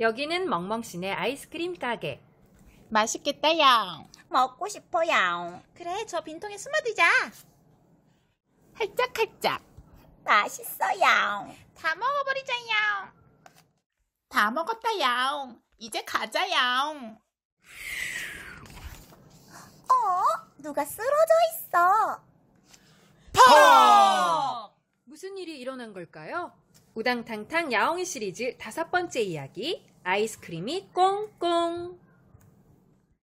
여기는 멍멍씨네 아이스크림 가게. 맛있겠다, 양. 먹고 싶어, 양. 그래, 저 빈통에 숨어두자. 할짝할짝. 맛있어, 양. 다 먹어버리자, 양. 다 먹었다, 양. 이제 가자, 양. 어? 누가 쓰러져 있어. 퍽! 무슨 일이 일어난 걸까요? 우당탕탕 야옹이 시리즈 다섯 번째 이야기 아이스크림이 꽁꽁